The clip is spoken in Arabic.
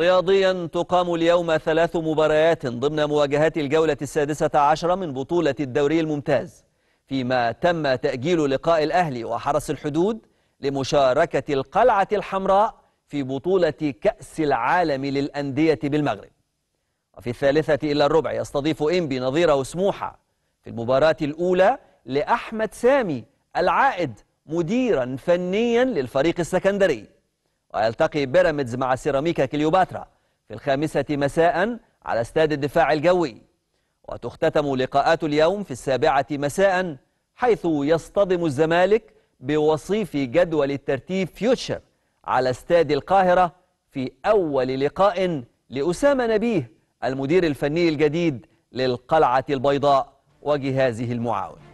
رياضيا تقام اليوم ثلاث مباريات ضمن مواجهات الجولة السادسة عشرة من بطولة الدوري الممتاز فيما تم تأجيل لقاء الأهلي وحرس الحدود لمشاركة القلعة الحمراء في بطولة كأس العالم للأندية بالمغرب وفي الثالثة إلى الربع يستضيف إنبي نظيره سموحة في المباراة الأولى لأحمد سامي العائد مديرا فنيا للفريق السكندري ويلتقي بيراميدز مع سيراميكا كليوباترا في الخامسة مساء على استاد الدفاع الجوي وتختتم لقاءات اليوم في السابعة مساء حيث يصطدم الزمالك بوصيف جدول الترتيب فيوتشر على استاد القاهرة في أول لقاء لأسامة نبيه المدير الفني الجديد للقلعة البيضاء وجهازه المعاون